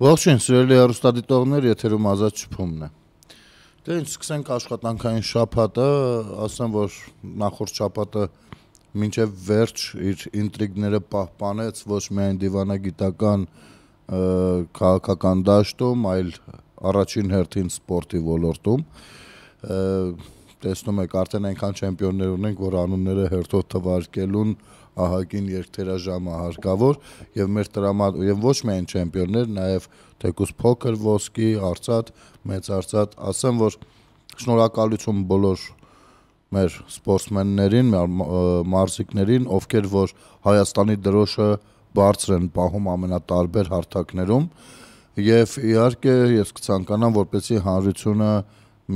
Ողջույն, սիրելի հեռուստադիտողներ, եթերում ազատ շփումն է։ Դե ինչ սկսենք աշխատանքային շաբաթը, ասեմ, որ նախորդ շաբաթը մինչև վերջ իր ինտրիգները պահպանեց ոչ միայն դիվանագիտական քաղաքական դաշտում, այլ առաջին հերթին սպորտի ոլորտում։ Տեսնում եք, արդեն այնքան չեմպիոններ ունենք, որ անունները հերթով թվարկելուն ու ահագին երկթերաժամը հարկավոր եւ մեր տրամատ եւ ոչ միայն չեմպիոններ, նաեւ թեկուս փոքր ոսկի, արծաթ, մեծ արծաթ, ասեմ որ շնորհակալություն բոլոր մեր սպորտսմեններին, մարզիկներին, ովքեր որ Հայաստանի դրոշը բարձր են պահում ամենատարբեր հարթակներում եւ իհարկե ես կցանկանամ որպեսի հանրությունը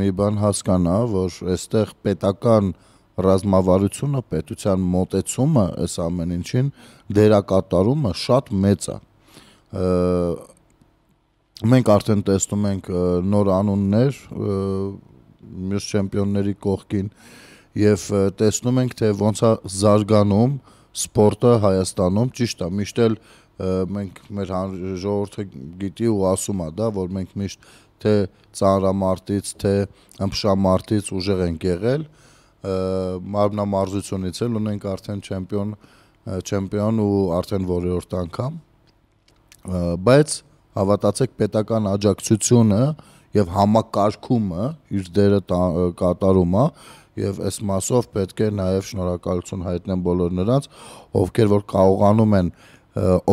մի բան հասկանա, որ այստեղ պետական պետական ռազմավարությունը, պետության մոտեցումը այս ամեն ինչին դերակատարումը շատ մեծ է։ Մենք արդեն տեսնում ենք նոր անուններ մյուս չեմպիոնների կողքին եւ տեսնում ենք թե ոնց է զարգանում սպորտը Հայաստանում, ճիշտ է, միշտ էլ մենք մեր ժողովուրդը գիտի ու ասում է դա, որ մենք միշտ թե ծանրամարտից, թե ըմբշամարտից ուժեղ ենք եղել, են մարմնամարզությունից էլ ունենք արդեն չեմպիոն չեմպիոն ու արդեն որորդ անգամ բայց հավատացեք պետական աջակցությունը եւ համակարգումը իր դերը կատարում է եւ այս մասով պետք է նաեւ շնորհակալություն հայտնեմ բոլոր նրանց ովքեր որ կարողանում են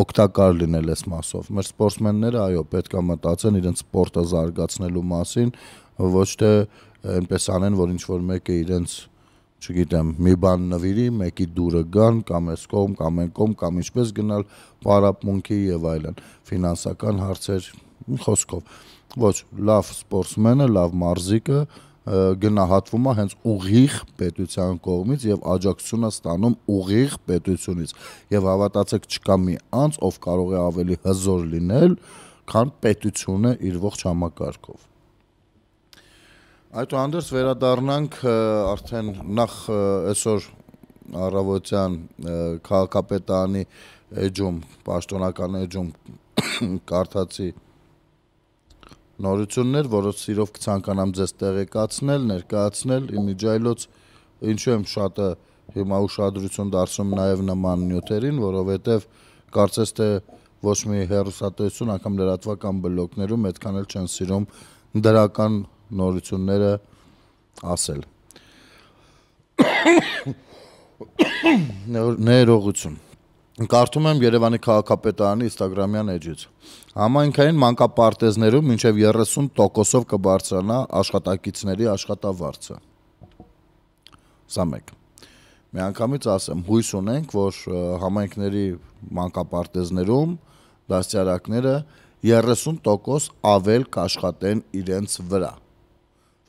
օգտակար լինել այս մասով։ Մեր սպորտսմենները այո, պետքա մտածեն իրենց սպորտը զարգացնելու մասին, ոչ թե այնպես անեն, որ ինչ որ մեկը իրենց չգիտեմ, մի բան նվիրի, մեկի դուրը գան, կամ այս կողմ, կամ այն կողմ, կամ ինչպես գնալ պարապմունքի եւ այլն, ֆինանսական հարցեր, մի խոսքով։ Ոչ, լավ սպորտսմենը, լավ մարզիկը գնահատվում է հենց ուղիղ պետության կողմից եւ աջակցությունը ստանում ուղիղ պետությունից եւ հավատացեք չկա մի անձ ով կարող է ավելի հզոր լինել քան պետությունը իր ողջ համակարգով Այդուհանդերձ վերադառնանք արդեն նախ այսօր առավոտյան քաղաքապետարանի էջում, պաշտոնական էջում կարդացի նորություններ, որոնց սիրով կցանկանամ ձեզ տեղեկացնել, ներկայացնել իմիջայլոց ինչու եմ շատը հիմա ուշադրություն դարձնում նաև նման նյութերին, որովհետև կարծես թե ոչ մի հերոսատեսություն, անգամ լրատվական բլոկներում այդքան էլ չեն սիրում դրական նորությունները ասել։ Ներողություն։ Կարդում եմ Երևանի քաղաքապետարանի Instagram-յան էջից։ Համայնքային մանկապարտեզներում մինչև 30%-ով կբարձրանա աշխատակիցների աշխատավարձը։ Սա մեկ։ Միանգամից ասեմ, հույս ունենք, որ համայնքների մանկապարտեզներում դասյարակները 30% ավել կաշխատեն իրենց վրա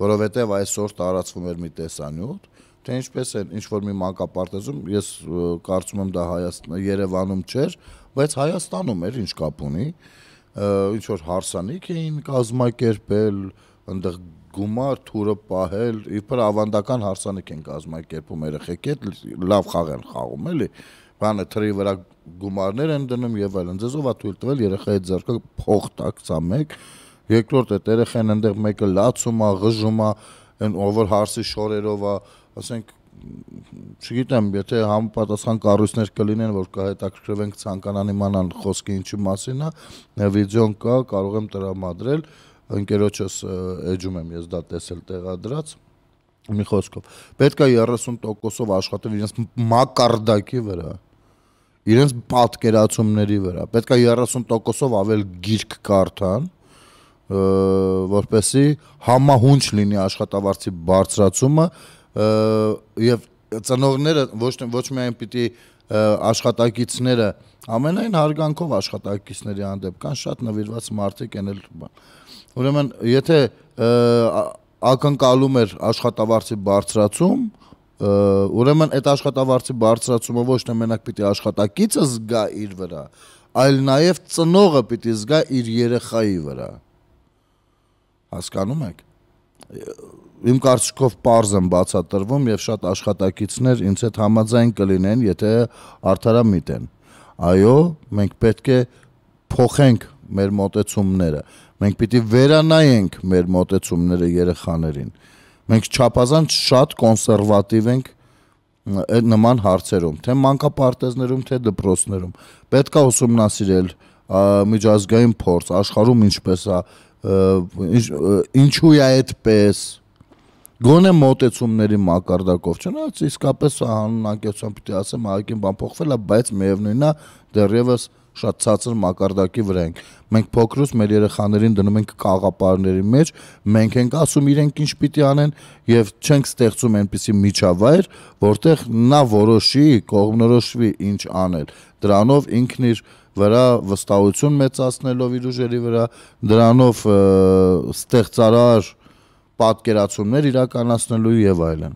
որովհետև այսօր տարածվում էր մի տեսանյութ, թե ինչպես են ինչ որ մի մանկապարտեզում, ես կարծում եմ դա Հայաստան Երևանում չէր, բայց Հայաստանում էր ինչ կապ ունի, ինչ որ հարսանիք էին կազմակերպել, այնտեղ գումար թուրը պահել, իբր ավանդական հարսանիք են կազմակերպում երեխեք հետ, լավ խաղ են խաղում, էլի բանը թրի վրա գումարներ են դնում եւ այլն։ Ձեզ ով է թույլ տվել երեխայի ձեռքը փող տակ 21 երկրորդը երեխան այնտեղ մեկը լացում է, ղժում է, այն ով որ հարսի շորերով է, ասենք չգիտեմ, եթե համապատասխան կառույցներ կլինեն, որ կհետաքրքրվենք ցանկանան իմանան խոսքի ինչի մասին է, վիդեոն կա, կարող եմ տրամադրել, ընկերոջս էջում եմ ես դա տեսել տեղադրած մի խոսքով պետք է 30%-ով աշխատեն իրենց մակարդակի վրա իրենց պատկերացումների վրա պետք է 30%-ով ավել գիրք կարդան որպեսի համահունչ լինի աշխատավարձի բարձրացումը եւ ծնողները ոչ ոչ միայն պիտի աշխատակիցները ամենայն հարգանքով աշխատակիցների հանդեպ կան շատ նվիրված մարդիկ են էլ ուրեմն եթե ակնկալում էր աշխատավարձի բարձրացում ուրեմն այդ աշխատավարձի բարձրացումը ոչ թե մենակ պիտի աշխատակիցը զգա իր վրա այլ նաև ծնողը պիտի զգա իր երեխայի վրա հասկանում եք իմ կարծիքով པարզ եմ բացատրվում եւ շատ աշխատակիցներ ինձ հետ համաձայն կլինեն, եթե արդարամիտ են։ Այո, մենք պետք է փոխենք մեր մտածումները։ Մենք պիտի վերանայենք մեր մտածումները երեխաներին։ Մենք չափազանց շատ կոնսերվատիվ ենք այդ նման հարցերում, թե մանկապարտեզներում, թե դպրոցներում։ Պետք է ուսումնասիրել միջազգային փորձ, աշխարհում ինչպես է ինչու է այդպես գոնե մոտեցումների մակարդակով չնայած իսկապես հանունակեցությամբ պիտի ասեմ հայկին բան փոխվել է բայց միևնույնն է դեռևս շատ ցածր մակարդակի վրա ենք մենք փոքրուց մեր երեխաներին դնում ենք կաղապարների մեջ մենք ենք ասում իրենք ինչ պիտի անեն եւ չենք ստեղծում այնպիսի միջավայր որտեղ նա որոշի կողմնորոշվի ինչ անել դրանով ինքն իր իր վրա վստահություն մեծացնելով իր ուժերի վրա դրանով ստեղծարար պատկերացումներ իրականացնելու եւ այլն։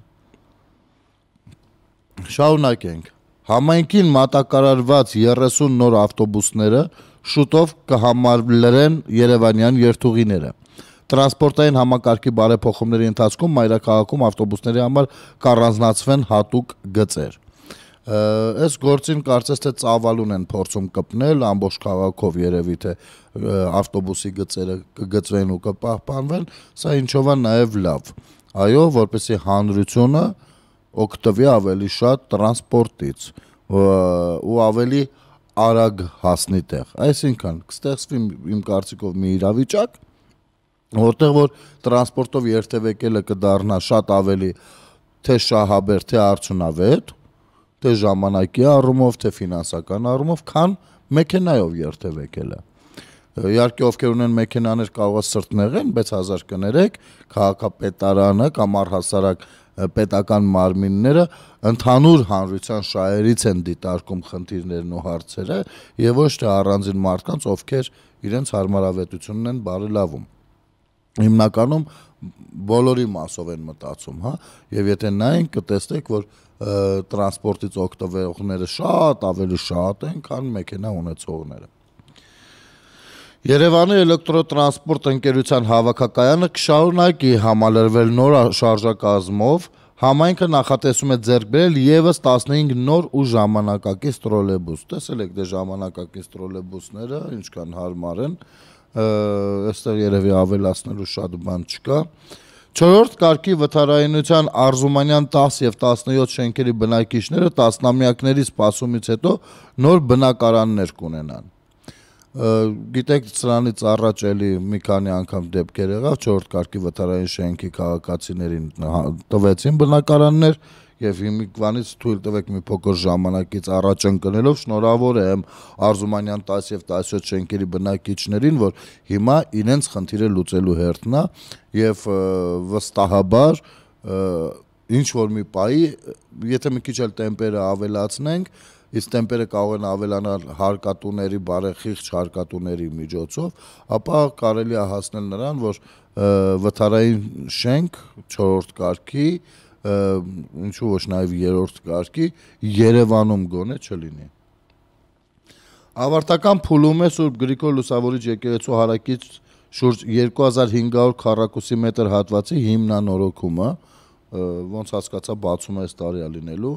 Շարունակենք։ Համայնքին մատակարարված 30 նոր ավտոբուսները շուտով կհամալրեն Երևանյան երթուղիները։ Տրանսպորտային համակարգի բարեփոխումների ընթացքում մայրաքաղաքում ավտոբուսների համար կառանձնացվեն հատուկ գծեր։ Այս գործին կարծես թե ծավալուն են փորձում կպնել ամբողջ քաղաքով երևի թե ավտոբուսի գծերը կգծվեն ու կպահպանվեն, սա ինչով է նաև լավ։ Այո, որպեսի հանրությունը օգտվի ավելի շատ տրանսպորտից ու ավելի արագ հասնի տեղ։ Այսինքն, կստեղծվի իմ կարծիքով մի իրավիճակ, որտեղ որ տրանսպորտով երթևեկելը կդառնա շատ ավելի թե շահաբեր, թե արդյունավետ, թե ժամանակի առումով, թե ֆինանսական առումով, քան մեքենայով երթևեկելը։ Իհարկե ովքեր ունեն մեքենաներ կարող է սրտնեղեն, բայց հազար կներեք, քաղաքապետարանը կամ առհասարակ պետական մարմինները ընդհանուր հանրության շահերից են դիտարկում խնդիրներն ու հարցերը եւ ոչ թե առանձին մարդկանց, ովքեր իրենց հարմարավետությունն են բարելավում հիմնականում բոլորի մասով են մտածում, հա, եւ եթե նայենք, կտեսնեք, որ տրանսպորտից օգտվողները շատ ավելի շատ են, քան մեքենա ունեցողները։ Երևանի էլեկտրոտրանսպորտ ընկերության հավաքակայանը կշարունակի համալրվել նոր շարժակազմով, համայնքը նախատեսում է ձեռք բերել եւս 15 նոր ու ժամանակակից տրոլեյբուս։ Տեսել եք դե ժամանակակից տրոլեյբուսները ինչքան հարմար են։ Այստեղ երևի ավելացնելու շատ բան չկա։ Ա, 4-րդ կարգի վթարայնության Արզումանյան 10 եւ 17 շենքերի բնակիչները 10-ամյակների սպասումից հետո նոր բնակարաններ կունենան։ Գիտեք, սրանից առաջ էլի մի քանի անգամ դեպքեր եղավ 4-րդ կարգի վթարային շենքի քաղաքացիներին տվեցին բնակարաններ, եւ հիմի կվանից թույլ տվեք մի փոքր ժամանակից առաջ ընկնելով շնորհավոր եմ Արզումանյան 10 եւ 17 շենքերի բնակիչներին, որ հիմա իրենց խնդիրը լուծելու հերթն է եւ վստահաբար ինչ որ մի պայի, եթե մի քիչ էլ տեմպերը ավելացնենք, իսկ տեմպերը կարող են ավելանալ հարկատուների բարեխիղճ հարկատուների միջոցով, ապա կարելի է հասնել նրան, որ վթարային շենք 4 կարգի ինչու ոչ նաև երրորդ կարգի Երևանում գոնե չլինի։ Ավարտական փուլում է Սուրբ Գրիգոր Լուսավորիչ եկեղեցու հարակից շուրջ 2500 քառակուսի մետր հատվածի հիմնանորոգումը, ոնց հասկացա, բացումը այս տարի է լինելու։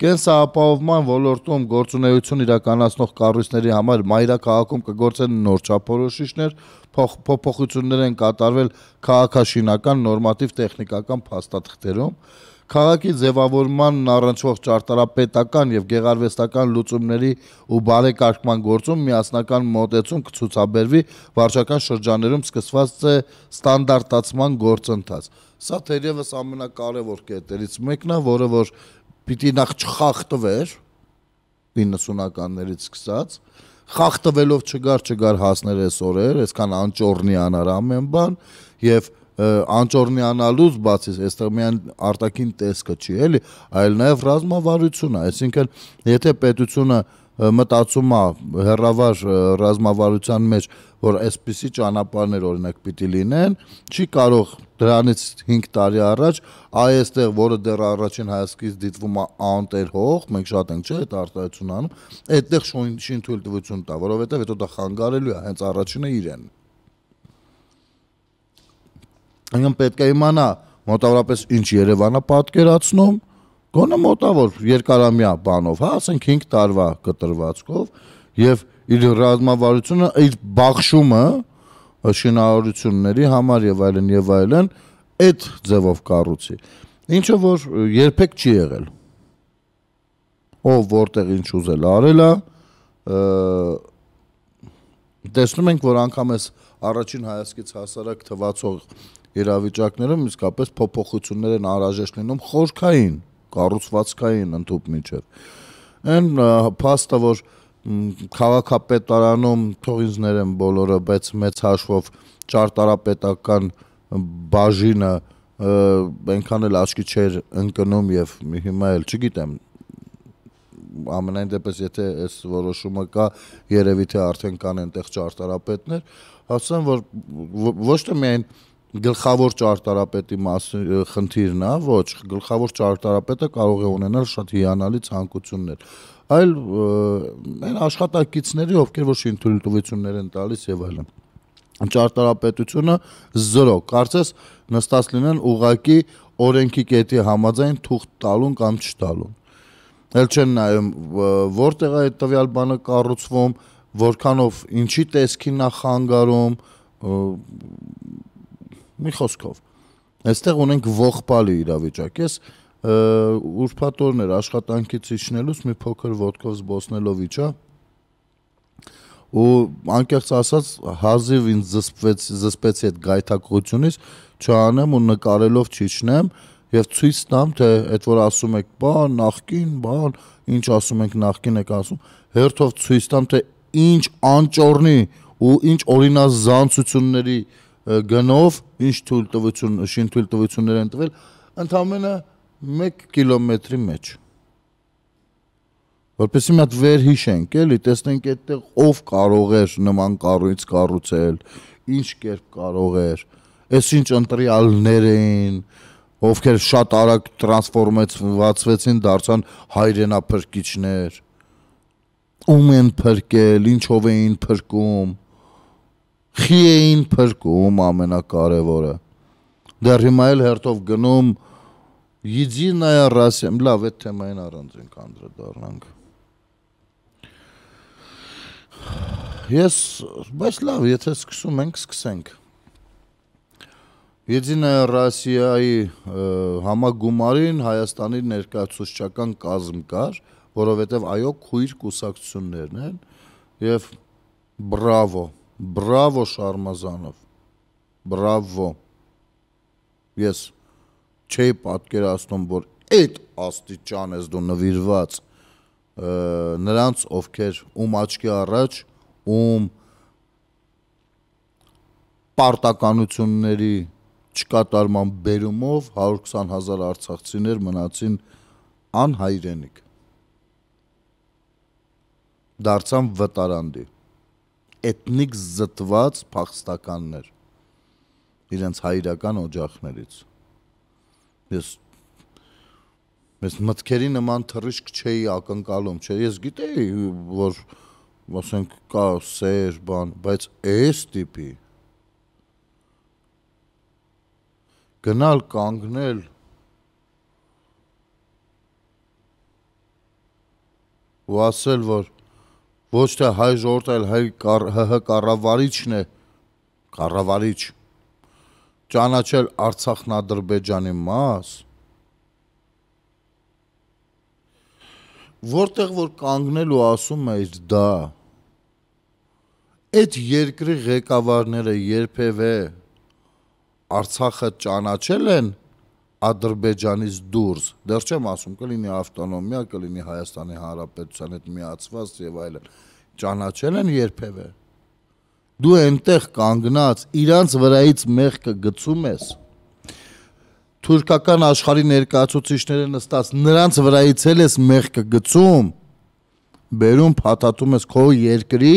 Կենսապահովման ոլորտում գործունեություն իրականացնող կառույցների համար մայրաքաղաքում կգործեն նոր չափորոշիչներ, փոփոխություններ են կատարվել քաղաքաշինական նորմատիվ տեխնիկական փաստաթղթերում, քաղաքի ձևավորմանն առնչվող ճարտարապետական եւ գեղարվեստական լուծումների ու բարեկարգման գործում միասնական մոտեցում կցուցաբերվի վարչական շրջաներում սկսված է ստանդարտացման գործընթաց։ Սա թերևս ամենակարևոր կետերից մեկն է, որը որ պիտի նախ չխախտվեր 90-ականներից սկսած խախտվելով չգար չգար հասներ այս օրեր, այսքան անճորնի անար ամեն բան եւ անճորնի անալուց բացի այստեղ միայն արտաքին տեսքը չի էլի, այլ նաեւ ռազմավարությունը, այսինքն եթե պետությունը մտածում է հերավար ռազմավարության մեջ, որ այսպիսի ճանապարհներ օրինակ պիտի լինեն, չի կարող դրանից 5 տարի առաջ այստեղ, որը դեռ առաջին հայացքից դիտվում է անտերհող, մենք շատ ենք չէ այդ արտահայտությունը անում, այդտեղ շինթույլտվություն տա, որովհետև հետո դա խանգարելու է հենց առաջինը իրեն։ Այնքան պետք է իմանա մոտավորապես ինչ Երևանը պատկերացնում, գոնը մոտավոր երկարամյա բանով, հա, ասենք 5 տարվա կտրվածքով եւ իր ռազմավարությունը, իր բախշումը շինարարությունների համար եւ այլն եւ այլն այդ ձևով կառուցի։ Ինչը որ երբեք չի եղել։ Ով որտեղ ինչ ուզել արել է, տեսնում ենք, որ անգամ էս առաջին հայացքից հասարակ թվացող իրավիճակներում իսկապես փոփոխություններ են անհրաժեշտ լինում խորքային, կառուցվածքային ընդհանուր միջև։ Այն փաստը, որ և, քաղաքապետարանում թող ինձ ներեմ բոլորը, բայց մեծ հաշվով ճարտարապետական բաժինը այնքան էլ աչքի չէր ընկնում եւ հիմա էլ չգիտեմ ամենայն դեպս եթե այս որոշումը կա, երևի թե արդեն կան այնտեղ ճարտարապետներ, ասեմ որ ոչ թե միայն գլխավոր ճարտարապետի մասին խնդիրն է, ոչ, գլխավոր ճարտարապետը կարող է ունենալ շատ հիանալի ցանկություններ այլ այն աշխատակիցների, ովքեր որ շինթույլտվություններ են տալիս եւ այլն ճարտարապետությունը 0 կարծես նստած լինեն ուղակի օրենքի կետի համաձայն թուղթ տալուն կամ չտալուն էլ չեն նայում որտեղ է տվյալ բանը կառուցվում որքանով ինչի տեսքին է խանգարում մի խոսքով այստեղ ունենք ողբալի իրավիճակ ես ուրփաթորն էր աշխատանքից իջնելուց մի փոքր ոդկով զբոսնելով իջա ու անկեղծ ասած հազիվ ինձ զսպվեց զսպեցի այդ գայթակղությունից չանեմ ու նկարելով չիջնեմ եւ ցույց տամ թե այդ որ ասում եք բան նախքին բան ինչ ասում ենք նախքին եք ասում հերթով ցույց տամ թե ինչ անճորնի ու ինչ օրինազանցությունների գնով ինչ թույլտվություն շինթույլտվություններ են տվել ընդհանրապես 1 կիլոմետրի մեջ։ Որպեսզի մի հատ վերհիշենք, էլի, տեսնենք այդտեղ ով կարող էր նման կառույց կառուցել, ինչ կերպ կարող էր, այս ինչ ընտրյալներ էին, ովքեր շատ արագ տրանսֆորմացվեցին, դարձան հայրենափրկիչներ։ Ում են փրկել, ինչով էին փրկում։ Խի էին փրկում ամենակարևորը։ Դեռ հիմա էլ հերթով գնում Եդինայա Ռասիա, լավ, այդ թեմային առանց ենք անդրադառնանք։ Ես, բայց լավ, եթե սկսում ենք, սկսենք։ Եդինայա Ռասիայի համագումարին Հայաստանի ներկայացուցչական կազմ կար, որովհետև այո քույր կուսակցություններն են եւ բրավո, բրավո Շարմազանով։ Բրավո։ Ես yes չէի պատկերացնում, որ այդ աստիճան ես դու նվիրված նրանց, ովքեր ում աչքի առաջ, ում պարտականությունների չկատարման բերումով 120.000 արցախցիներ մնացին անհայրենիք դարձան վտարանդի էթնիկ զտված փախստականներ իրենց հայրական օջախներից Ես մեծ մտքերի նման թռիշկ չէի ակնկալում, չէ, ես գիտեի, որ ասենք կա սեր, բան, բայց այս տիպի գնալ կանգնել ու ասել, որ ոչ թե հայ ժողովուրդը, այլ հայ ՀՀ կառավարիչն է, կառավարիչ կար, ճանաչել Արցախն Ադրբեջանի մաս, որտեղ որ կանգնել ու ասում է իր դա այդ երկրի ղեկավարները երբևէ Արցախը ճանաչել են Ադրբեջանից դուրս, դեռ չեմ ասում, կլինի ավտոնոմիա, կլինի Հայաստանի Հանրապետության հետ միացված եւ այլն, ճանաչել են երբևէ դու այնտեղ կանգնած իրանց վրայից մեղքը գցում ես թուրքական աշխարհի ներկայացուցիչները նստած նրանց վրայից էլ ես մեղքը գցում բերում փաթաթում ես քո երկրի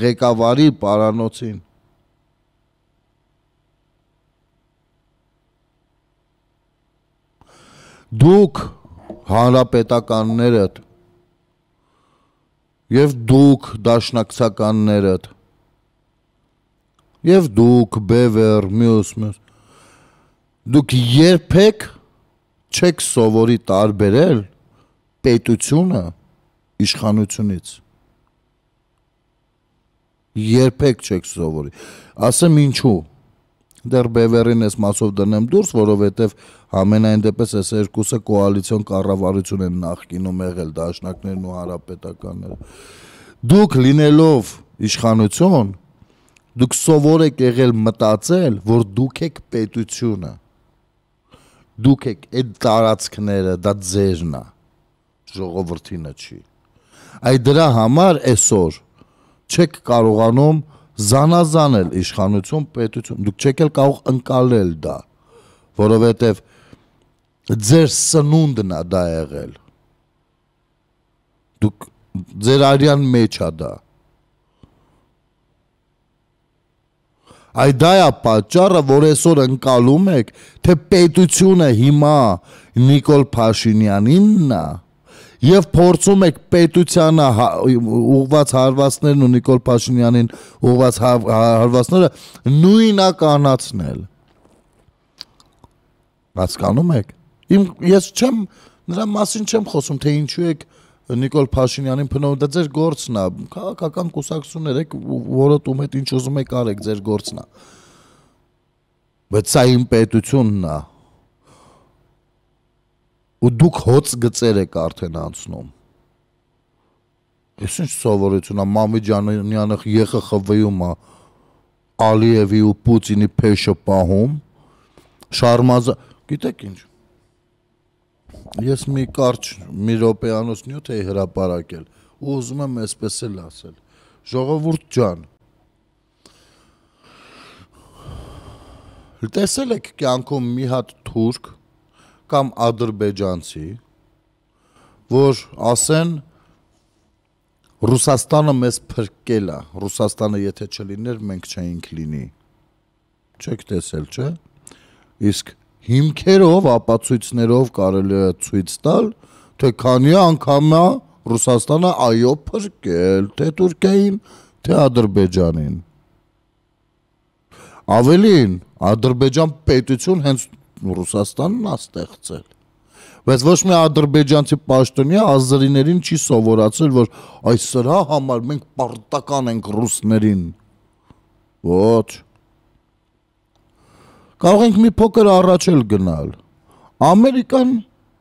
ղեկավարի պարանոցին դուք հանրապետականներդ եւ դուք դաշնակցականներդ եւ դուք բևեր մյուս մյուս դուք երբեք չեք սովորի տարբերել պետությունը իշխանությունից երբեք չեք սովորի ասեմ ինչու դեռ Բևերին ես մասով դնեմ դուրս, որովհետև ամենայն դեպս այս երկուսը կոալիցիոն կառավարություն են նախկինում եղել դաշնակներն ու հարապետականները։ Դուք լինելով իշխանություն, դուք սովոր եք եղել մտածել, որ դուք եք պետությունը։ Դուք եք այդ տարածքները, դա ձերն է։ ժողովրդինը չի։ Այդ դրա համար այսօր չեք կարողանում զանազանել իշխանություն, պետություն։ Դուք չեք էլ կարող ընկալել դա, որովհետև ձեր սնունդն է դա եղել։ Դուք ձեր արյան մեջ է դա։ Այ դա է պատճառը, որ այսօր ընկալում եք, թե պետությունը հիմա Նիկոլ Փաշինյանինն է։ նա, եւ փորձում եք պետությանը հա, ուղված հարվածներն ու Նիկոլ Փաշինյանին ուղված հա, հարվածները նույնականացնել։ Հասկանում եք։ Իմ ես չեմ նրա մասին չեմ խոսում, թե ինչու եք Նիկոլ Փաշինյանին փնովում, դա ձեր գործն է, քաղաքական կուսակցություններ եք, որոտում հետ ինչ ուզում եք արեք, ձեր գործն է։ Բայց սա իմ պետությունն է։ պետություն ու դուք հոց գծեր եք արդեն անցնում։ Ես ինչ սովորություն եմ Մամիջանյանը ԵԽԽՎ-ում է Ալիևի ու Պուտինի փեշը պահում։ Շարմազը, գիտեք ինչ։ Ես մի կարճ մի ռոպեանոց նյութ էի հրապարակել ու ուզում եմ այսպես էլ ասել։ Ժողովուրդ ջան, տեսել եք կյանքում մի հատ թուրք, կամ ադրբեջանցի, որ ասեն Ռուսաստանը մեզ փրկել է, Ռուսաստանը եթե չլիներ, մենք չէինք լինի։ Չեք տեսել, չէ՞։ Իսկ հիմքերով, ապացույցներով կարելի է ցույց տալ, թե քանի անգամ է Ռուսաստանը այո փրկել թե Թուրքիային, թե Ադրբեջանին։ Ավելին, Ադրբեջան պետություն հենց Ռուսաստանն է ստեղծել։ Բայց ոչ մի ադրբեջանցի պաշտոնյա ազերիներին չի սովորացել, որ այս սրա համար մենք պարտական ենք ռուսներին։ Ոչ։ Կարող ենք մի փոքր առաջ էլ գնալ։ Ամերիկան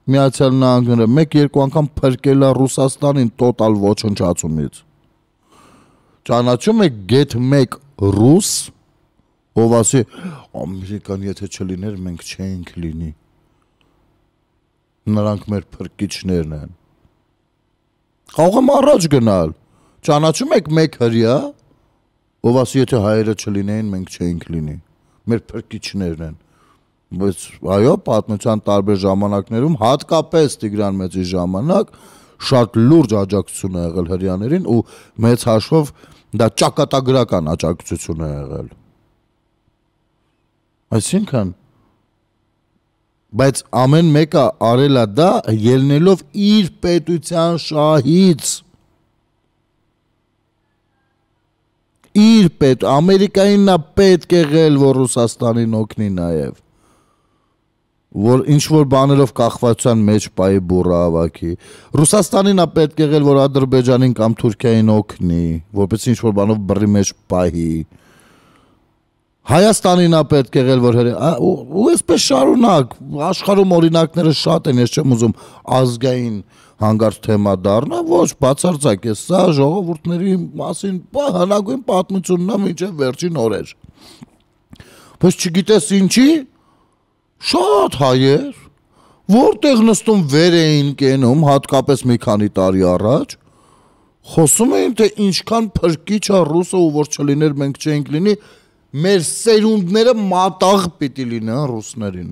Միացյալ Նահանգները 1-2 անգամ փրկել է Ռուսաստանին տոտալ ոչնչացումից։ Ճանաչում եք գետ 1 ռուս, ով ասի, Ամերիկան եթե չլիներ, մենք չենք լինի։ Նրանք մեր փրկիչներն են։ Կարող եմ առաջ գնալ։ Ճանաչում եք մեկ հрья, ով ասի, եթե հայերը չլինեին, մենք չենք լինի։ Մեր փրկիչներն են։ Բայց այո, պատմության տարբեր ժամանակներում, հատկապես Տիգրան Մեծի ժամանակ, շատ լուրջ աջակցություն է եղել հрьяներին ու մեծ հաշվով դա ճակատագրական աջակցություն է եղել Այսինքն բայց ամեն մեկը արելա դա ելնելով իր պետության շահից իր պետ ամերիկային նա պետք է ղել որ ռուսաստանին օգնի նաև որ ինչ որ բաներով կախվածության մեջ պայի բուրը ավակի ռուսաստանին նա պետք է ղել որ ադրբեջանին կամ թուրքիային օգնի որպես ինչ որ բանով բռի մեջ պահի Հայաստանին է պետք եղել որ հրե ու այսպես շարունակ աշխարհում օրինակները շատ են ես չեմ ուզում ազգային հանգարց թեմա դառնա ոչ բացարձակ է սա ժողովուրդների մասին հնագույն պատմությունն է մինչև վերջին օրեր բայց չգիտես ինչի շատ հայեր որտեղ նստում վեր էին կենում հատկապես մի քանի տարի առաջ խոսում էին թե ինչքան փրկիչ է ռուսը ու որ չլիներ մենք չենք լինի չեն մեր սերունդները մատաղ պիտի լինեն ռուսներին։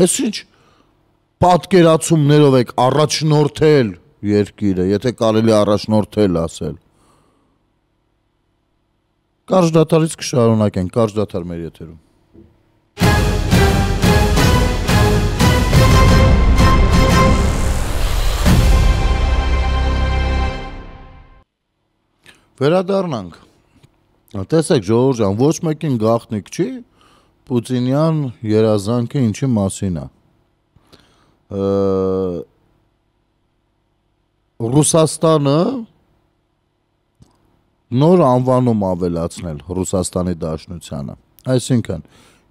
Էս ինչ պատկերացումներով եք առաջնորդել երկիրը, եթե կարելի առաջնորդել ասել։ Կարճ դատարից կշարունակենք, կարճ դատար մեր եթերում։ Վերադառնանք։ Տեսեք, Ժողովուրդ ջան, ոչ մեկին գաղտնիք չի Պուտինյան երազանքը ինչի մասին է։ Ռուսաստանը նոր անվանում ավելացնել Ռուսաստանի Դաշնությանը։ Այսինքն,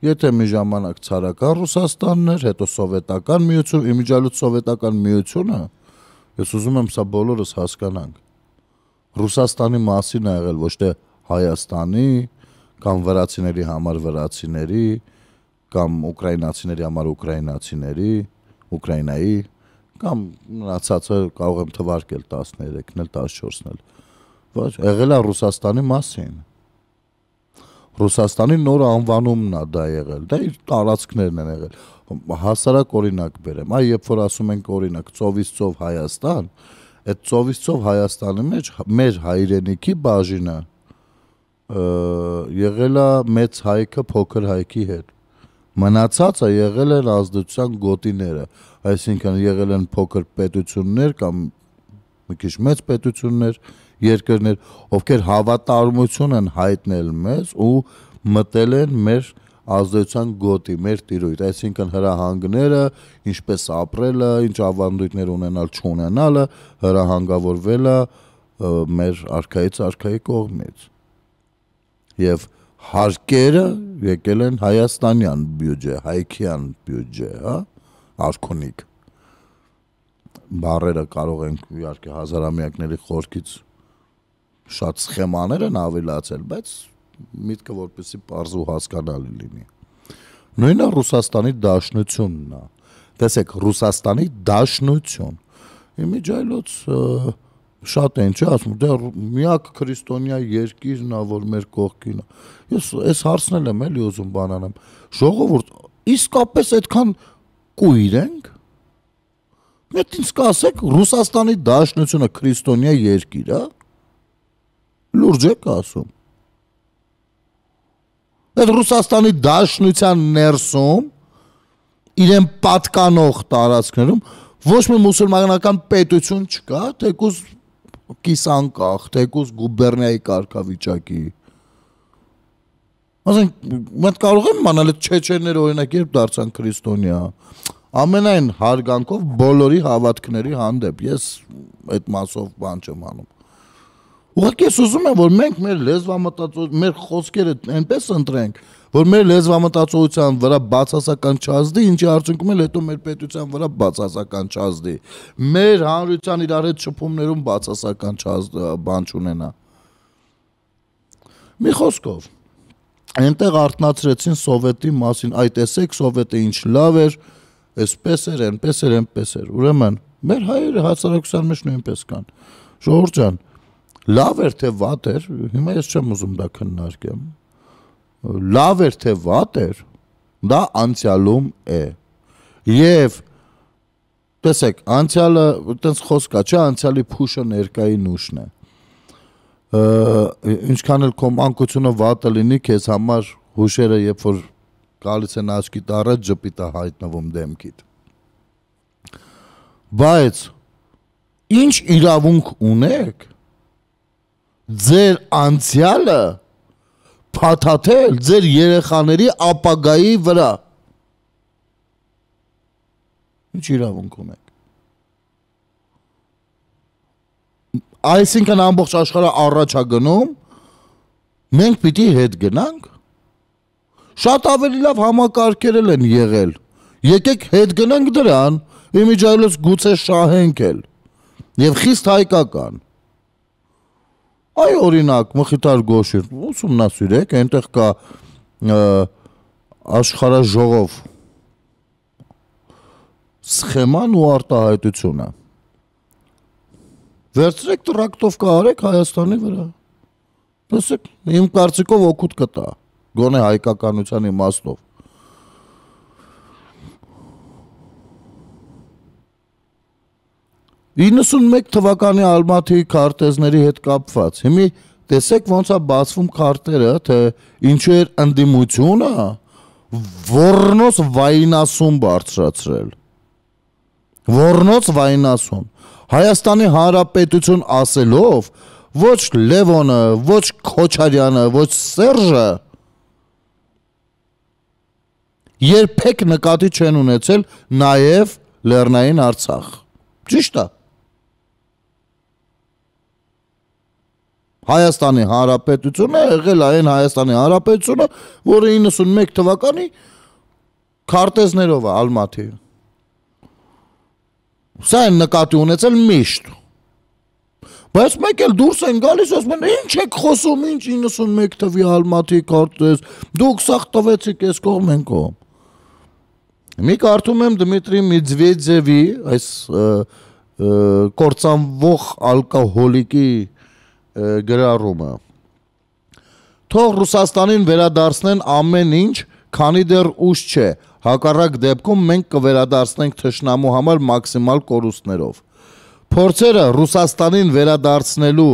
եթե մի ժամանակ ցարական Ռուսաստանն էր, հետո սովետական միություն, իմիջալուց սովետական միությունը, ես ուզում եմ սա բոլորս հասկանանք Ռուսաստանի մասին ա եղել ոչ թե Հայաստանի կամ վրացիների համար վրացիների կամ ուկրաինացիների համար ուկրաինացիների, Ուկրաինայի կամ մնացածը կարող եմ թվարկել 13-ն էլ 14-ն էլ։ Ոչ, եղել է Ռուսաստանի մասին։ Ռուսաստանի նոր անվանումն է դա եղել։ Դա իր տարածքներն են եղել։ Հասարակ օրինակ բերեմ։ Այ երբ որ ասում ենք օրինակ ծովից ծով Հայաստան, ծով այդ ծովից ծով Հայաստանի մեջ մեր հայրենիքի բաժինը եղել է մեծ հայքը փոքր հայքի հետ մնացածը եղել են ազդեցության գոտիները այսինքն եղել են փոքր պետություններ կամ մի քիչ մեծ պետություններ երկրներ ովքեր հավատարմություն են հայտնել մեզ ու մտել են մեր ազդեցության գոտի մեր տիրույթ, այսինքն հրահանգները, ինչպես ապրելը, ինչ ավանդույթներ ունենալ չունենալը հրահանգավորվել է մեր արքայից արքայի կողմից։ Եվ հարկերը եկել են հայաստանյան բյուջե, հայկյան բյուջե, հա, արքունիկ։ Բարերը կարող ենք իհարկե հազարամյակների խորքից շատ սխեմաներ են ավելացել, բայց միտքը որպեսի པարզ ու հասկանալի լինի։ Նույնը Ռուսաստանի Դաշնությունն է։ Տեսեք, Ռուսաստանի Դաշնություն։ Իմիջայլոց շատ են, չէ, ասում դե միակ քրիստոնյա երկիրն է, որ մեր կողքին է։ Ես այս հարցն էլ եմ էլի ուզում բանանամ։ Ժողովուրդ իսկապես այդքան կույր ենք։ Մենք ինձ կասեք Ռուսաստանի Դաշնությունը քրիստոնյա երկիր է։ Լուրջ եք ասում։ Այդ Ռուսաստանի Դաշնության ներսում իրեն պատկանող տարածքներում ոչ մի մուսուլմանական պետություն չկա, թեկուզ կիսանկախ, թեկուզ գուբերնիայի կարգավիճակի։ Ասեն, մենք կարող եմ մանալ չեչերները օրինակ երբ դարձան քրիստոնյա, ամենայն հարգանքով բոլորի հավատքների հանդեպ։ Ես այդ մասով բան չեմ անում։ Ուղղակի ես ուզում եմ, որ մենք մեր լեզվամտածող, մեր խոսքերը այնպես ընտրենք, որ մեր լեզվամտածողության վրա բացասական չազդի, ինչի արդյունքում էլ հետո մեր պետության վրա բացասական չազդի։ Մեր հանրության իրար հետ շփումներում բացասական չազդ բան չունենա։ Մի խոսքով, այնտեղ արտնացրեցին սովետի մասին, այ տեսեք սովետը ինչ լավ էր, այսպես էր, այնպես էր, այնպես էր։ Ուրեմն մեր հայերը հասարակության մեջ նույնպես կան։ Ժողովուրդ ջան, Լավ էր թե վատ էր, հիմա ես չեմ ուզում դա քննարկեմ։ Լավ էր թե վատ էր, դա անցյալում է։ Եվ տեսեք, անցյալը այտենց խոսք կա, չէ, անցյալի փուշը ներկայի նուշն է։ Ինչքան էլ քո մանկությունը վատը լինի քեզ համար, հուշերը երբ որ գալիս են աչքիդ առաջ, ճպիտը հայտնվում դեմքիդ։ Բայց ինչ իրավունք ունեք ձեր անցյալը փաթաթել ձեր երեխաների ապագայի վրա։ Ինչ իրավունք ունեք։ Այսինքն ամբողջ աշխարհը առաջ է գնում, մենք պիտի հետ գնանք։ Շատ ավելի լավ համակարգերել են եղել։ Եկեք հետ գնանք դրան, իմիջայլոց գուցե շահենք էլ։ Եվ խիստ հայկական։ Այ օրինակ մխիթար գոշիր ուսումնասիրեք, այնտեղ կա աշխարհաժողով սխեման ու արտահայտությունը։ Վերցրեք տրակտով կարեք Հայաստանի վրա։ Տեսեք, իմ կարծիքով օգուտ կտա։ Գոնե հայկականության իմաստով։ 91 թվականի Ալմաթիի քարտեզների հետ կապված։ Հիմի տեսեք ոնց է բացվում քարտերը, թե ինչու էր ընդդիմությունը Որնոս Վայնասուն բարձրացրել։ Որնոց Վայնասուն։ Հայաստանի Հանրապետություն ասելով ոչ Լևոնը, ոչ Քոչարյանը, ոչ Սերժը երբեք նկատի չեն ունեցել նաև Լեռնային Արցախ։ Ճիշտ է։ Հայաստանի Հանրապետությունը եղել այն Հայաստանի Հանրապետությունը, որը 91 թվականի քարտեզներով է Ալմատիը։ Սա են նկատի ունեցել միշտ։ Բայց մեկ էլ դուրս են գալիս, ասում են, ի՞նչ եք խոսում, ի՞նչ 91 թվի Ալմատի քարտեզ։ Դուք սախ տվեցիք այս կողմ են կողմ։ Մի կարդում եմ Դմիտրի Մեդվեդևի այս կործանվող ալկոհոլիկի գրառումը։ Թող Ռուսաստանին վերադարձնեն ամեն ինչ, քանի դեռ ուշ չէ։ Հակառակ դեպքում մենք կվերադարձնենք թշնամու համար մաքսիմալ կորուստներով։ Փորձերը Ռուսաստանին վերադարձնելու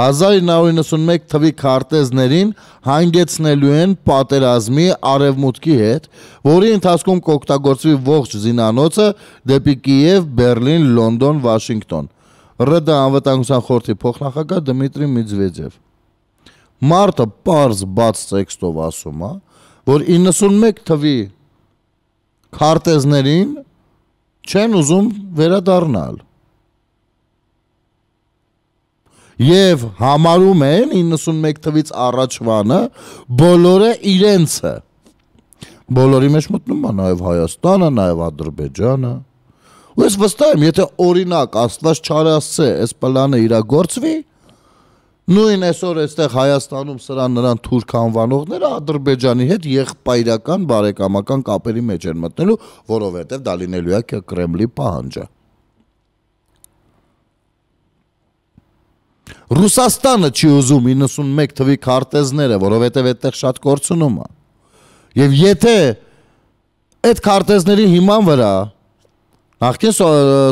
1991 թվի քարտեզներին հանգեցնելու են պատերազմի արևմուտքի հետ, որի ընթացքում կօգտագործվի ողջ զինանոցը դեպի Կիև, Բեռլին, Լոնդոն, Վաշինգտոն։ ՌԴ անվտանգության խորհրդի փոխնախագահ Դմիտրի Միձվեդև։ Մարտը པարզ բաց տեքստով ասում է, որ 91 թվի քարտեզներին չեն ուզում վերադառնալ եւ համարում են 91 թվից առաջվանը բոլորը իրենցը։ Բոլորի մեջ մտնում է նաեւ Հայաստանը, նաեւ Ադրբեջանը, Ու ես վստահ եմ, եթե օրինակ աստված չարացե, այս պլանը իրագործվի, նույն այսօր այստեղ Հայաստանում սրան նրան թուրք անվանողները Ադրբեջանի հետ եղբայրական բարեկամական կապերի մեջ են մտնելու, որովհետև դա լինելու է Կրեմլի պահանջը։ Ռուսաստանը չի ուզում 91 թվի քարտեզները, որովհետև այդտեղ շատ կորցնում է։ Եվ եթե այդ քարտեզների հիման վրա Նախքին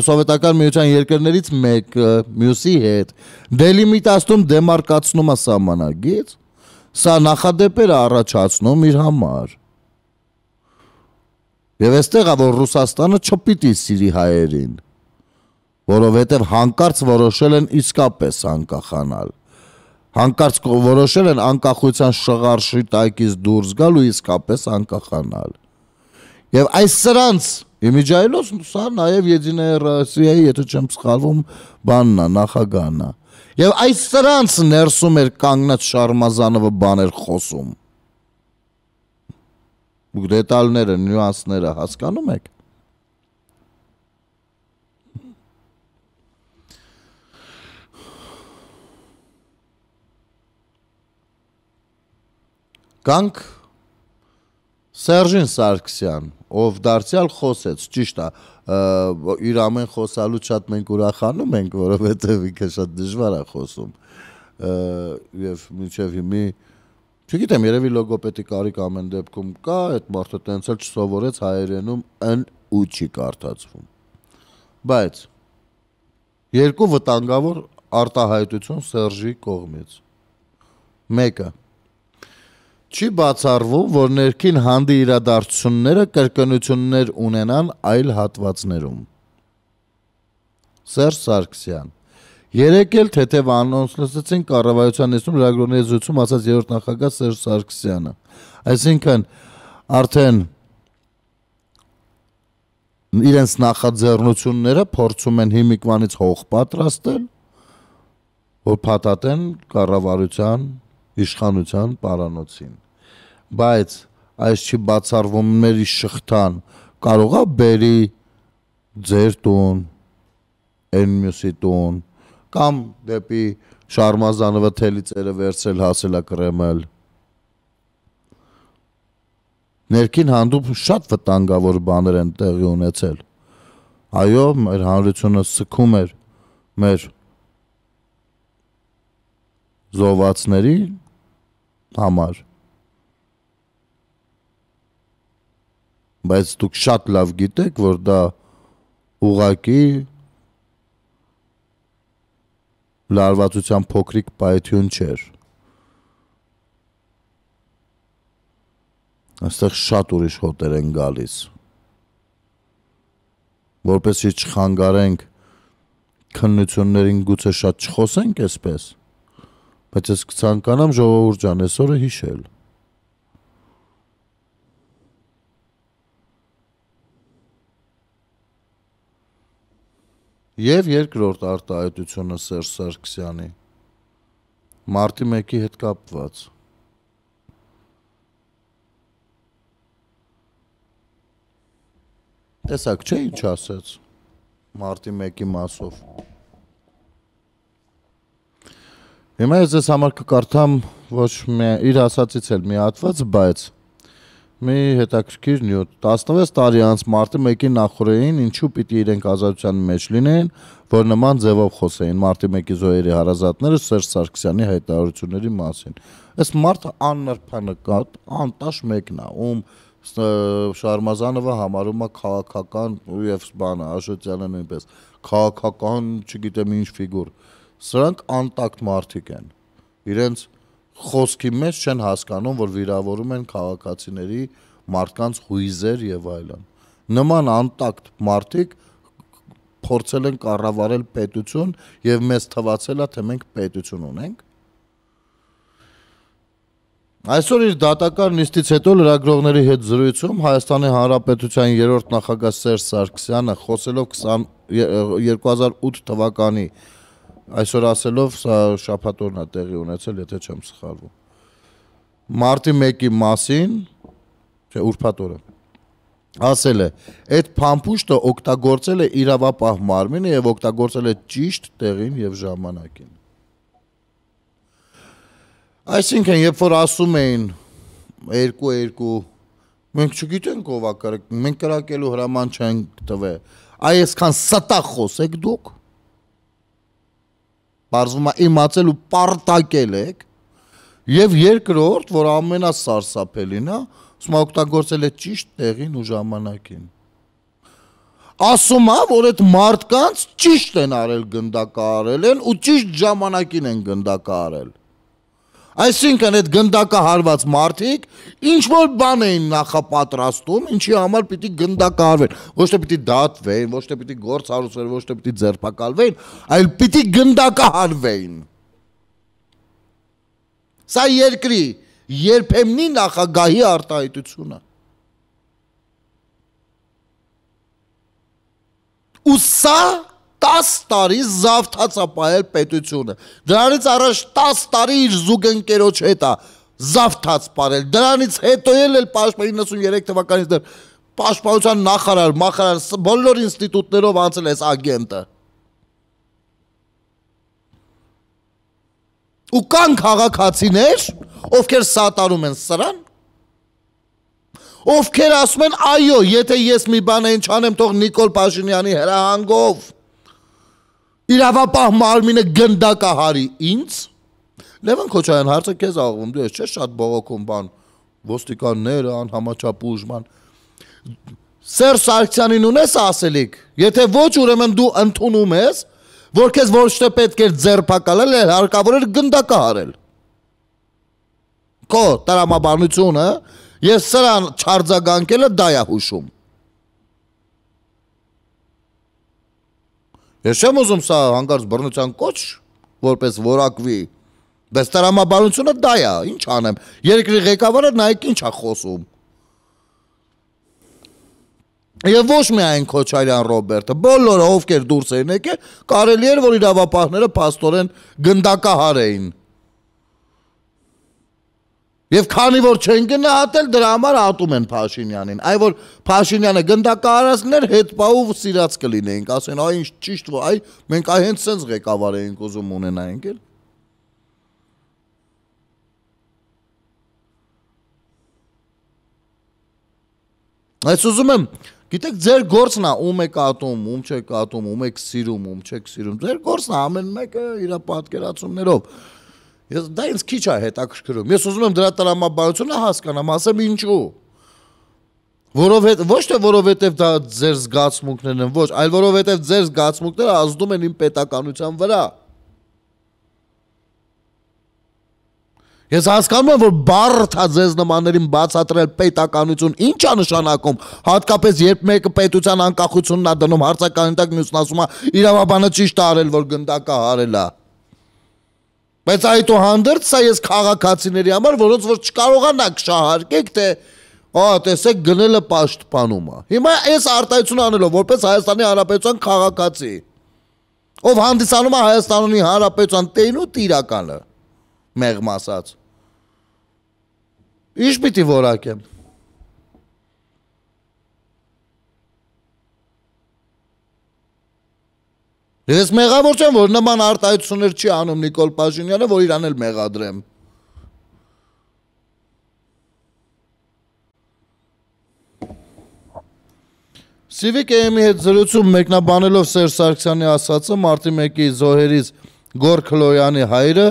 սովետական միության երկրներից մեկ մյուսի հետ դելիմիտացնում դեմարկացնում է սահմանագից, սա նախադեպեր առաջացնում իր համար։ Եվ այստեղ որ Ռուսաստանը չպիտի սիրի հայերին, որովհետև հանկարծ որոշել են իսկապես անկախանալ։ Հանկարծ որոշել են անկախության շղարշի տակից դուրս գալ ու իսկապես անկախանալ։ Եվ այս սրանց Իմիջայլոս սա նաև Եդինե Ռոսիայի, եթե չեմ սխալվում, բանն է, նախագահն է։ Եվ այս սրանց ներսում էր կանգնած Շարմազանովը բաներ խոսում։ Ու դետալները, նյուանսները հասկանում եք։ Կանք Սերժին Սարգսյան, ով դարձյալ խոսեց, ճիշտ է, իր ամեն խոսալու շատ մենք ուրախանում ենք, որովհետև ինքը շատ դժվար է խոսում։ Եվ մինչև հիմի չգիտեմ, երևի լոգոպեդի կարիք ամեն դեպքում կա, այդ մարդը տենց էլ չսովորեց հայերենում ըն ու չի կարդացվում։ Բայց երկու վտանգավոր արտահայտություն Սերժի կողմից։ Մեկը Չի բացառվում, որ ներքին հանդի իրադարձությունները կրկնություններ ունենան այլ հատվածներում։ Սերժ Սարգսյան Երեք էլ թեթև անոնս լսեցին կառավարության նիստում լրագրողների զրույցում ասած երրորդ նախագահ Սերժ Սարգսյանը։ Այսինքն արդեն իրենց նախաձեռնությունները փորձում են հիմիկվանից հող պատրաստել, որ փաթաթեն կառավարության իշխանության պարանոցին։ Բայց այս չի բացառվում մերի շղթան, կարողա բերի ձեր տուն, այն մյուսի տուն կամ դեպի Շարմազանովը թելիցերը վերցրել հասելա Կրեմլ։ Ներքին հանդուպ շատ վտանգավոր բաներ են տեղի ունեցել։ Այո, մեր հանրությունը սկում էր մեր զովացների համար։ Բայց դուք շատ լավ գիտեք, որ դա ուղակի լարվածության փոքրիկ պայթյուն չէր։ Այստեղ շատ ուրիշ հոտեր են գալիս։ Որպեսի չխանգարենք քննություններին գուցե շատ չխոսենք այսպես։ Բայց ես կցանկանամ ժողովուրդ ջան, այսօրը հիշել։ Եվ երկրորդ արտահայտությունը Սերժ Սարգսյանի մարտի 1-ի հետ կապված Տեսակ չէ ինչ ասաց մարտի 1-ի մասով Հիմա ես ձեզ համար կկարդամ ոչ մի իր ասածից էլ մի հատված, բայց մի հետաքրքիր նյութ 16 տարի անց մարտի 1-ի նախորդին ինչու պիտի իրենք ազատության մեջ լինեին, որ նման ձևով խոսեին մարտի 1-ի զոհերի հարազատները Սերժ Սարգսյանի հայտարարությունների մասին։ Այս մարտը աննրբանկատ, անտաշ մեկն է, ում Շարմազանովը համարում է քաղաքական ու եւ բանը Աշոտյանը նույնպես քաղաքական, չգիտեմ ինչ ֆիգուր սրանք անտակտ մարդիկ են։ Իրենց խոսքի մեջ չեն հասկանում, որ վիրավորում են քաղաքացիների մարդկանց հույզեր եւ այլն։ Նման անտակտ մարդիկ փորձել են կառավարել պետություն եւ մեզ թվացել է, թե մենք պետություն ունենք։ Այսօր իր դատական նիստից հետո լրագրողների հետ զրույցում Հայաստանի Հանրապետության երրորդ նախագահ Սերժ Սարգսյանը խոսելով 20 2008 թվականի այսօր ասելով սա շապատորն է տեղի ունեցել, եթե չեմ սխալվում։ Մարտի 1-ի մասին, չէ, ուրբաթորը։ Ասել է, այդ փամփուշտը օգտագործել է իրավապահ մարմինը եւ օգտագործել է ճիշտ տեղին եւ ժամանակին։ Այսինքն, երբ որ ասում էին 2-2 մենք չգիտենք ով ա կրակ, մենք կրակելու հրաման չենք տվել։ Այ այսքան ստա խոսեք դուք Պարզվում է իմացել ու պարտակել եք։ Եվ երկրորդ, որ ամենասարսափելին է, հա, ուսում է օգտագործել է ճիշտ տեղին ու ժամանակին։ Ասում է, որ այդ մարդկանց ճիշտ են արել գնդակահարել են ու ճիշտ ժամանակին են գնդակահարել։ Այսինքն այդ գնդակահարված մարդիկ ինչ որ բան էին նախապատրաստում, ինչի համար պիտի գնդակահարվեն։ Ոչ թե պիտի դատվեին, ոչ թե պիտի գործ հարուցվեր, ոչ թե պիտի ձերբակալվեին, այլ պիտի գնդակահարվեին։ Սա երկրի երբեմնի նախագահի արտահայտությունը։ Ու սա 10 տարի զավթած է պահել պետությունը։ Դրանից առաջ 10 տարի իր զուգընկերոջ հետ է զավթած պարել։ Դրանից հետո էլ էլ պաշտպան 93 թվականից դեռ պաշտպանության նախարար, մախարար, բոլոր ինստիտուտներով անցել է այս ագենտը։ ու կան քաղաքացիներ, ովքեր սատարում են սրան, ովքեր ասում են այո, եթե ես մի բան այն չանեմ, թող Նիկոլ Փաշինյանի հրահանգով իրավապահ մարմինը գնդակահարի ինձ։ Լևոն Քոչարյան հարցը քեզ աղվում, դու ես չէ շատ բողոքում բան ոստիկանները անհամաչափ ուժման։ Սերժ Սարգսյանին ունես ասելիք։ Եթե ոչ, ուրեմն դու ընդունում ես, որ քեզ ոչ թե պետք էր ձերբակալել, այլ հարկավոր էր գնդակահարել։ Քո տրամաբանությունը ես սրան չարձագանքելը դա է հուշում։ Ես չեմ ուզում սա հանկարծ բռնության կոչ որպես որակվի։ Բայց տրամաբանությունը դա է, ի՞նչ անեմ։ Երկրի ղեկավարը նայեք ի՞նչ է խոսում։ Եվ ոչ միայն Քոչարյան Ռոբերտը, բոլորը ովքեր դուրս էին եկել, կարելի էր որ իրավապահները աստորեն գնդակահար էին։ Եվ քանի որ չեն գնահատել, դրա համար ատում են Փաշինյանին։ Այ որ Փաշինյանը գնդակահարածներ հետ պաուվ սիրած կլինեինք, ասեն, այ ինչ ճիշտ ու այ մենք այ հենց սենց ղեկավար էինք ուզում ունենայինք, էլ։ Այս ուզում եմ, գիտեք, ձեր գործն է ում եք ատում, ում չեք ատում, ում եք սիրում, ում չեք սիրում։ Ձեր գործն է ամեն մեկը իր պատկերացումներով։ Ես դա ինձ քիչ է հետաքրքրում։ Ես ուզում եմ դրա տրամաբանությունը հասկանամ, ասեմ ինչու։ Որովհետև ոչ թե որովհետև դա ձեր զգացմունքներն են, ոչ, այլ որովհետև ձեր զգացմունքները ազդում են իմ պետականության վրա։ Ես հասկանում եմ, որ բարթա ձեզ նմաններին բացատրել պետականություն ի՞նչ է նշանակում, հատկապես երբ մեկը պետության անկախությունն է դնում հարցականին տակ մյուսն ասում է, իրավաբանը ճիշտ արել, որ գնդակը հարել է։ Բայց այդուհանդերձ սա ես քաղաքացիների համար, որոնց որ չկարողանաք շահարկեք, թե ա, տեսեք գնելը պաշտպանում է։ Հիմա այս արտահայտությունը անելով որպես Հայաստանի Հանրապետության քաղաքացի, ով հանդիսանում է Հայաստանի Հանրապետության տեյնուտ իրականը, մեղմ ասած։ Ինչ պիտի որակեմ։ Ես մեղավոր չեմ, որ նման արտահայտություններ չի անում Նիկոլ Փաշինյանը, որ իրան էլ մեղադրեմ։ Civic AM-ի հետ զրույցում մեկնաբանելով Սերժ Սարգսյանի ասածը մարտի 1-ի զոհերից Գոր Քլոյանի հայրը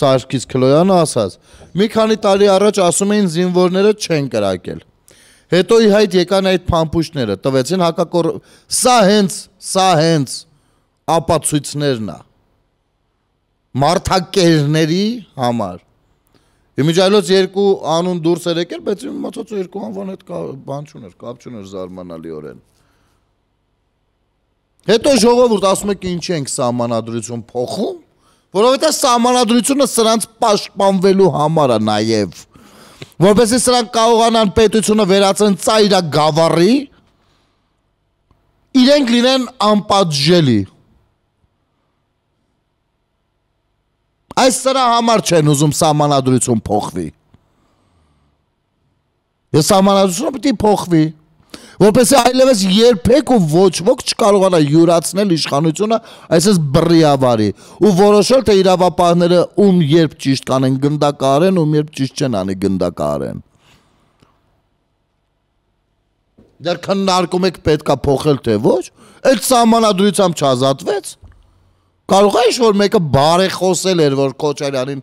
Սարգիս Քլոյանը ասաց. Մի քանի տարի առաջ ասում էին զինվորները չեն կրակել։ Հետո իհայտ եկան այդ փամփուշտները, տվեցին հակակոր սա հենց, սա հենց ապացույցներն է մարդակերների համար Իմիջայլոց երկու անուն դուրս էր եկել, բայց իմացած երկու անվան հետ բան չուներ, կապ չուներ զարմանալիորեն։ Հետո ժողովուրդ ասում եք ինչ ենք սահմանադրություն փոխում, որովհետև սահմանադրությունը սրանց պաշտպանվելու համար է նաև։ Որպեսզի սրանք կարողանան պետությունը վերածեն ծայրագավառի, իրենք լինեն անպատժելի։ Այս սրա համար չեն ուզում սահմանադրություն փոխվի։ Ես սահմանադրությունը պետք է փոխվի, որպեսզի այլևս երբեք ու ոչ ոք չկարողանա յուրացնել իշխանությունը այսպես բռիավարի ու որոշել թե իրավապահները ում երբ ճիշտ կանեն գնդակարեն, ում երբ ճիշտ չեն անի գնդակարեն։ Դեռ քննարկում եք պետքա փոխել թե ոչ, այդ սահմանադրությամբ չազատվեց։ Կարող է ինչ-որ մեկը բարեխոսել էր, որ Քոչարյանին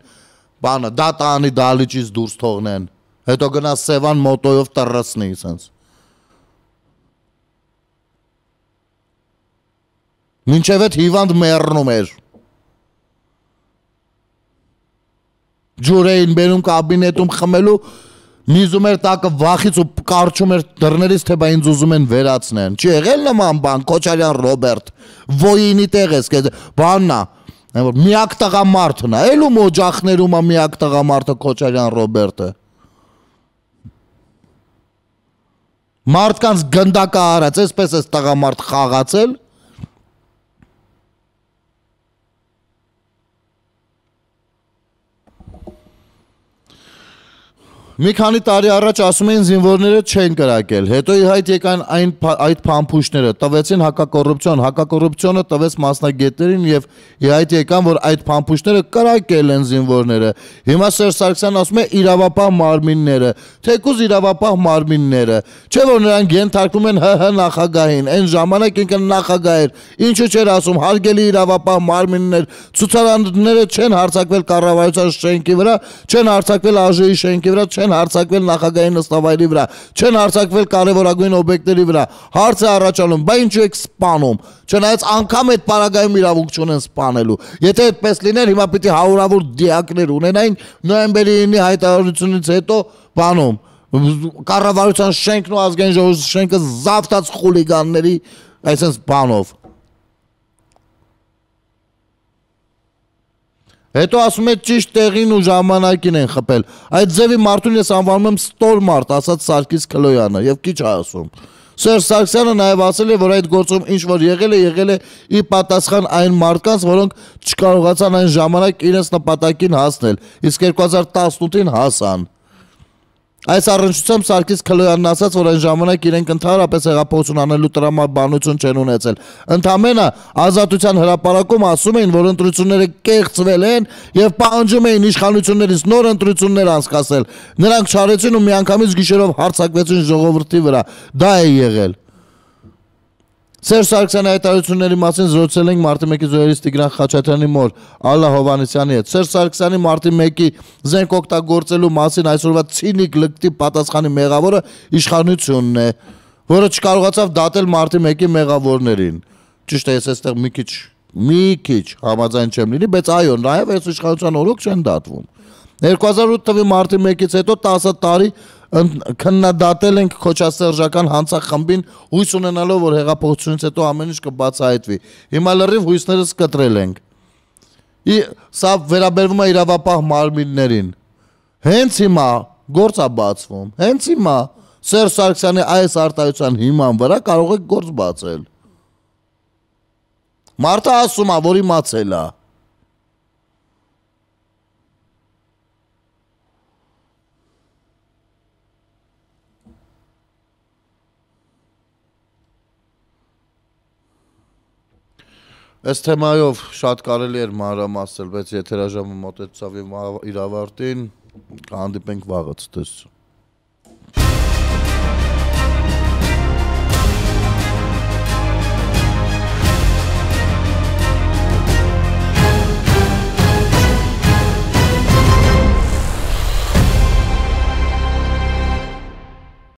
բանը դա տանի դալիճից դուրս թողնեն։ Հետո գնա Սևան մոտոյով տրրացնի, ասենց։ Մինչև այդ հիվանդ մեռնում էր։ Ջուրեին բերում կաբինետում խմելու միզում էր տակը վախից ու կարճում էր դռներից, թե բա ինձ ուզում են վերացնեն։ Չի եղել նման բան, Քոչարյան Ռոբերտ, ոյինի տեղ ես, բանն է, որ միակ տղամարդն է, էլ ու մոջախներում է միակ տղամարդը Քոչարյան Ռոբերտը։ Մարդկանց գնդակա արած, այսպես էս տղամարդ խաղացել, Մի քանի տարի առաջ ասում էին զինվորները չեն կրակել, հետո իհայտ եկան այն այդ փամփուշտները, տվեցին հակակոռուպցիոն, հակակոռուպցիոնը տվեց մասնագետներին եւ իհայտ եկան, որ այդ փամփուշտները կրակել են զինվորները։ Հիմա Սերժ Սարգսյանն ասում է իրավապահ մարմինները, թեկուզ իրավապահ մարմինները, չէ՞ որ նրանք ենթարկվում են ՀՀ նախագահին, այն ժամանակ ինքը նախագահ էր, ինչու չէր ասում հարգելի իրավապահ մարմիններ, ցուցարարները չեն հարցակվել կառավարության շենքի վրա, չեն հարցակվել ԱԺ-ի շենքի վրա, չեն չեն հարցակվել նախագահի նստավայրի վրա, չեն հարցակվել կարևորագույն օբյեկտների վրա։ Հարց է առաջանում, բա ինչու եք սպանում։ Չնայած անգամ այդ պարագայում իրավունք չունեն սպանելու։ Եթե այդպես լիներ, հիմա պիտի հարյուրավոր դիակներ ունենային նոյեմբերի 9-ի հայտարարությունից հետո բանում կառավարության շենքն ու ազգային ժողովրդի շենքը զավտած խուլիգանների այսպես բանով Հետո ասում է ճիշտ տեղին ու ժամանակին են խփել։ Այդ ձևի մարդուն ես անվանում եմ ստոր մարդ, ասաց Սարգիս Քլոյանը, եւ քիչ է ասում։ Սերժ Սարգսյանը նաև ասել է, որ այդ գործում ինչ որ եղել է, եղել է ի պատասխան այն մարդկանց, որոնք չկարողացան այն ժամանակ իրենց նպատակին հասնել, իսկ 2018-ին հասան։ Այս առնչությամբ Սարգիս Քլոյանն ասաց, որ այն ժամանակ իրենք ընդհանրապես հեղափոխություն անելու տրամաբանություն չեն ունեցել։ Ընդամենը ազատության հրապարակում ասում էին, որ ընտրությունները կեղծվել են եւ պահանջում էին իշխանություններից նոր ընտրություններ անցկасել։ Նրանք չարեցին ու միանգամից գիշերով հարձակվեցին ժողովրդի վրա։ Դա է եղել։ Սերժ Սարգսյանի հայտարարությունների մասին զրուցել ենք մարտի 1-ի զոհերից Տիգրան Խաչատրյանի մոր Ալլա Հովանեսյանի հետ։ Սերժ Սարգսյանի մարտի 1-ի զենք օգտագործելու մասին այսօրվա ցինիկ լկտի պատասխանի մեղավորը իշխանությունն է, որը չկարողացավ դատել մարտի 1-ի մեղավորներին։ Ճիշտ է, ես այստեղ մի քիչ մի քիչ համաձայն չեմ լինի, բայց այո, նաև այս իշխանության օրոք չեն դատվում։ 2008 թվականի մարտի 1-ից հետո 10 տարի քննադատել ենք Քոչասերժական հանցախմբին հույս ունենալով, որ հեղափոխությունից հետո ամեն ինչ կբացահայտվի։ Հիմա լրիվ հույսներս կտրել ենք։ Ի սա վերաբերվում է իրավապահ մարմիններին։ Հենց հիմա գործ է բացվում։ Հենց հիմա Սերժ Սարգսյանի այս արտահայտության հիման վրա կարող է գործ բացել։ Մարտը ասում է, որ իմացել է։ Այս թեմայով շատ կարելի էր մանրամասնել, բայց եթերաժամը մոտեցավ իր ավարտին, կհանդիպենք վաղը ցտես։